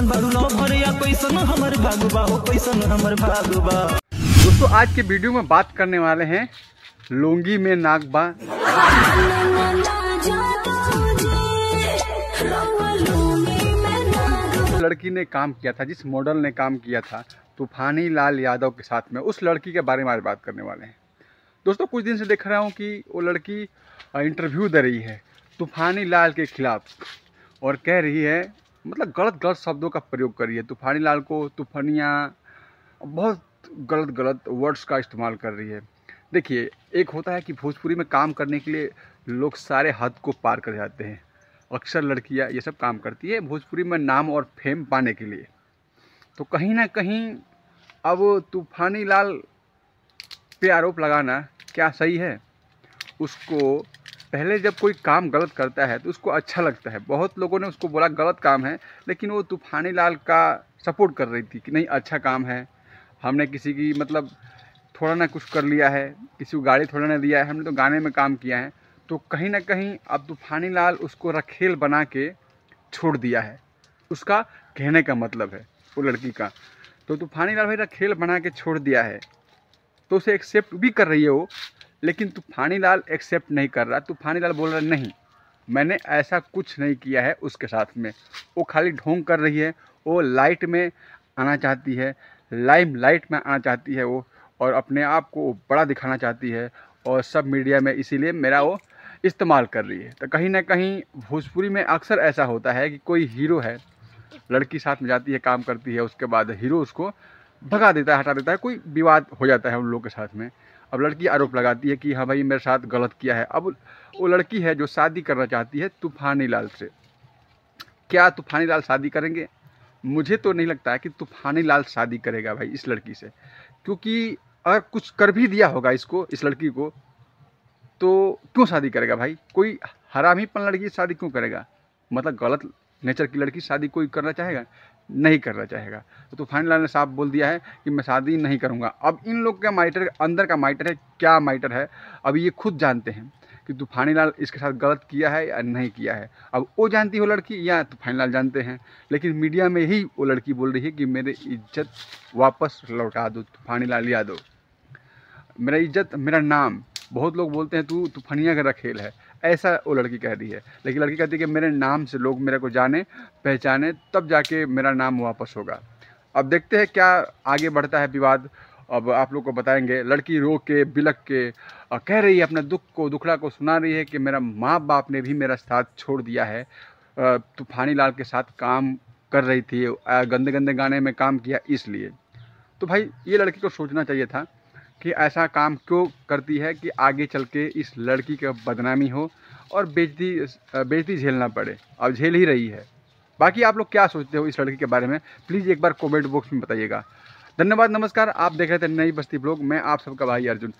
कैसन बारू ना या कैसन हमर भागुबा हो कैसन हमर भागुबा दोस्तों आज के वीडियो में बात करने वाले हैं लोंगी में नागबा लड़की ने काम किया था जिस मॉडल ने काम किया था तूफानी लाल यादव के साथ में उस लड़की के बारे में आज बात करने वाले हैं दोस्तों कुछ दिन से देख रहा हूँ कि वो लड़की इंटरव्यू दे रही है तूफानी लाल के खिलाफ और कह रही है मतलब गलत गलत शब्दों का प्रयोग करिए तूफानी लाल को तूफानियाँ बहुत गलत गलत वर्ड्स का इस्तेमाल कर रही है देखिए एक होता है कि भोजपुरी में काम करने के लिए लोग सारे हद को पार कर जाते हैं अक्सर लड़कियाँ ये सब काम करती है भोजपुरी में नाम और फेम पाने के लिए तो कहीं ना कहीं अब तूफानी लाल पे आरोप लगाना क्या सही है उसको पहले जब कोई काम गलत करता है तो उसको अच्छा लगता है बहुत लोगों ने उसको बोला गलत काम है लेकिन वो तूफानी लाल का सपोर्ट कर रही थी कि नहीं अच्छा काम है हमने किसी की मतलब थोड़ा ना कुछ कर लिया है किसी को गाड़ी थोड़ा ना दिया है हमने तो गाने में काम किया है तो कहीं ना कहीं अब तूफानी लाल उसको रखेल बना के छोड़ दिया है उसका कहने का मतलब है वो लड़की का तो तूफानी लाल भाई रखेल बना के छोड़ दिया है तो उसे एक्सेप्ट भी कर रही है वो लेकिन तूफानी लाल एक्सेप्ट नहीं कर रहा तूफानी लाल बोल रहा नहीं मैंने ऐसा कुछ नहीं किया है उसके साथ में वो खाली ढोंग कर रही है वो लाइट में आना चाहती है लाइम लाइट में आना चाहती है वो और अपने आप को बड़ा दिखाना चाहती है और सब मीडिया में इसीलिए मेरा वो इस्तेमाल कर रही है तो कहीं ना कहीं भोजपुरी में अक्सर ऐसा होता है कि कोई हीरो है लड़की साथ में जाती है काम करती है उसके बाद हीरो उसको भगा देता है हटा देता है कोई विवाद हो जाता है उन लोग के साथ में अब लड़की आरोप लगाती है कि हाँ भाई मेरे साथ गलत किया है अब वो लड़की है जो शादी करना चाहती है तूफानी लाल से क्या तूफानी लाल शादी करेंगे मुझे तो नहीं लगता है कि तूफानी लाल शादी करेगा भाई इस लड़की से क्योंकि अगर कुछ कर भी दिया होगा इसको इस लड़की को तो क्यों शादी करेगा भाई कोई हरामीपन लड़की शादी क्यों करेगा मतलब गलत नेचर की लड़की शादी कोई करना चाहेगा नहीं करना चाहेगा तो तूफान लाल ने साफ बोल दिया है कि मैं शादी नहीं करूँगा अब इन लोग का माइटर अंदर का माइटर है क्या माइटर है अब ये खुद जानते हैं कि तूफानी लाल इसके साथ गलत किया है या नहीं किया है अब वो जानती हो लड़की या तूफानी लाल जानते हैं लेकिन मीडिया में ही वो लड़की बोल रही है कि मेरी इज्जत वापस लौटा दो तूफानी लाल यादव मेरा इज्जत मेरा नाम बहुत लोग बोलते हैं तू तूफानिया का रखेल है ऐसा वो लड़की कह रही है लेकिन लड़की कहती है कि मेरे नाम से लोग मेरे को जाने पहचाने तब जाके मेरा नाम वापस होगा अब देखते हैं क्या आगे बढ़ता है विवाद अब आप लोग को बताएंगे लड़की रो के बिलक के कह रही है अपने दुख को दुखड़ा को सुना रही है कि मेरा माँ बाप ने भी मेरा साथ छोड़ दिया है तूफानी लाल के साथ काम कर रही थी गंदे गंदे गाने में काम किया इसलिए तो भाई ये लड़की को सोचना चाहिए था कि ऐसा काम क्यों करती है कि आगे चल के इस लड़की का बदनामी हो और बेजती बेजती झेलना पड़े अब झेल ही रही है बाकी आप लोग क्या सोचते हो इस लड़की के बारे में प्लीज़ एक बार कॉमेंट बॉक्स में बताइएगा धन्यवाद नमस्कार आप देख रहे थे नई बस्ती ब्लॉग मैं आप सबका भाई अर्जुन